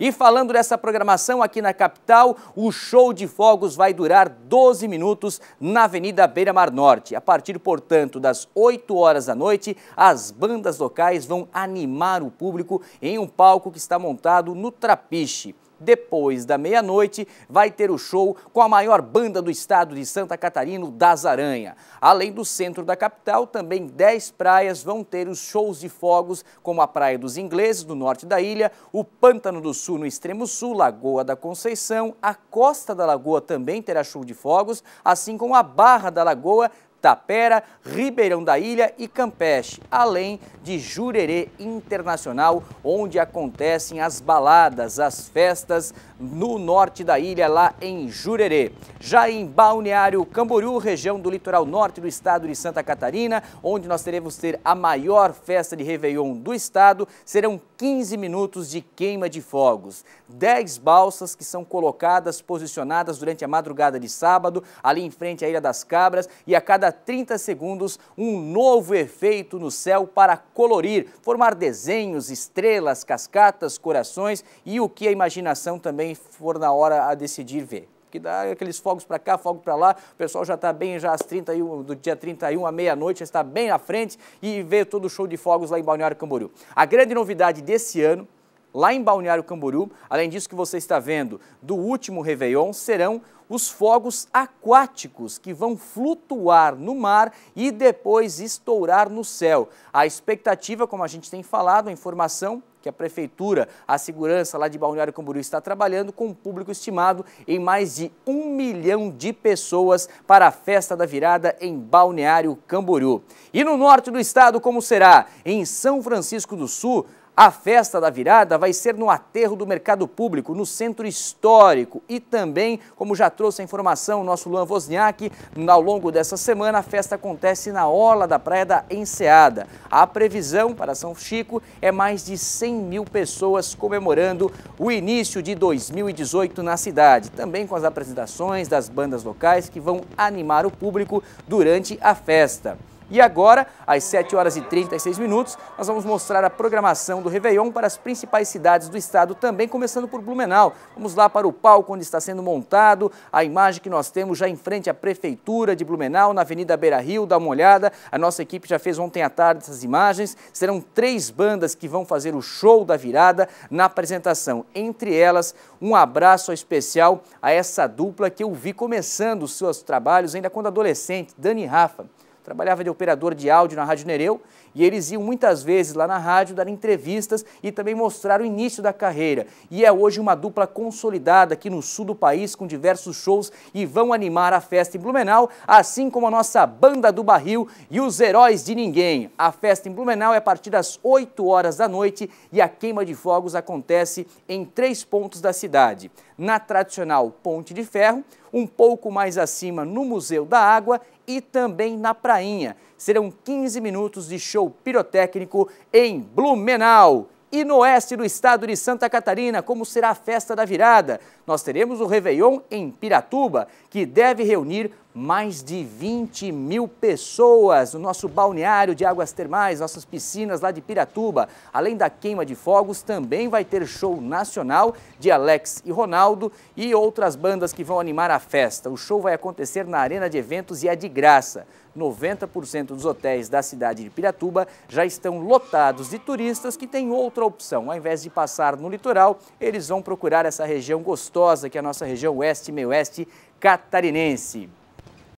E falando dessa programação aqui na capital, o show de fogos vai durar 12 minutos na Avenida Beira Mar Norte. A partir, portanto, das 8 horas da noite, as bandas locais vão animar o público em um palco que está montado no Trapiche depois da meia-noite, vai ter o show com a maior banda do estado de Santa Catarina, Das Aranha. Além do centro da capital, também 10 praias vão ter os shows de fogos, como a Praia dos Ingleses, no norte da ilha, o Pântano do Sul, no extremo sul, Lagoa da Conceição, a Costa da Lagoa também terá show de fogos, assim como a Barra da Lagoa Tapera, Ribeirão da Ilha e Campeche, além de Jurerê Internacional, onde acontecem as baladas, as festas no norte da ilha, lá em Jurerê. Já em Balneário Camboriú, região do litoral norte do estado de Santa Catarina, onde nós teremos ter a maior festa de Réveillon do estado, serão 15 minutos de queima de fogos. 10 balsas que são colocadas, posicionadas durante a madrugada de sábado, ali em frente à Ilha das Cabras, e a cada 30 segundos um novo efeito no céu para colorir, formar desenhos, estrelas, cascatas, corações e o que a imaginação também for na hora a decidir ver que dá aqueles fogos para cá, fogo para lá, o pessoal já está bem, já às 31, do dia 31 à meia-noite, já está bem à frente e vê todo o show de fogos lá em Balneário Camboriú. A grande novidade desse ano lá em Balneário Camboriú. Além disso que você está vendo do último Réveillon, serão os fogos aquáticos que vão flutuar no mar e depois estourar no céu. A expectativa, como a gente tem falado, a informação que a prefeitura, a segurança lá de Balneário Camboriú está trabalhando com um público estimado em mais de um milhão de pessoas para a festa da virada em Balneário Camboriú. E no norte do estado, como será? Em São Francisco do Sul, a festa da virada vai ser no aterro do mercado público, no centro histórico. E também, como já trouxe a informação o nosso Luan Wozniak, ao longo dessa semana a festa acontece na orla da Praia da Enseada. A previsão para São Chico é mais de 100 mil pessoas comemorando o início de 2018 na cidade. Também com as apresentações das bandas locais que vão animar o público durante a festa. E agora, às 7 horas e 36 minutos, nós vamos mostrar a programação do Réveillon para as principais cidades do estado, também começando por Blumenau. Vamos lá para o palco onde está sendo montado a imagem que nós temos já em frente à Prefeitura de Blumenau, na Avenida Beira Rio, dá uma olhada. A nossa equipe já fez ontem à tarde essas imagens. Serão três bandas que vão fazer o show da virada na apresentação. Entre elas, um abraço especial a essa dupla que eu vi começando os seus trabalhos ainda quando adolescente, Dani e Rafa trabalhava de operador de áudio na Rádio Nereu e eles iam muitas vezes lá na rádio dar entrevistas e também mostrar o início da carreira. E é hoje uma dupla consolidada aqui no sul do país com diversos shows e vão animar a festa em Blumenau, assim como a nossa Banda do Barril e os Heróis de Ninguém. A festa em Blumenau é a partir das 8 horas da noite e a queima de fogos acontece em três pontos da cidade. Na tradicional Ponte de Ferro, um pouco mais acima no Museu da Água e também na Prainha. Serão 15 minutos de show pirotécnico em Blumenau. E no oeste do estado de Santa Catarina, como será a festa da virada? Nós teremos o Réveillon em Piratuba, que deve reunir mais de 20 mil pessoas no nosso balneário de águas termais, nossas piscinas lá de Piratuba. Além da queima de fogos, também vai ter show nacional de Alex e Ronaldo e outras bandas que vão animar a festa. O show vai acontecer na Arena de Eventos e é de graça. 90% dos hotéis da cidade de Piratuba já estão lotados de turistas que têm outra opção. Ao invés de passar no litoral, eles vão procurar essa região gostosa que é a nossa região oeste e meio-oeste catarinense.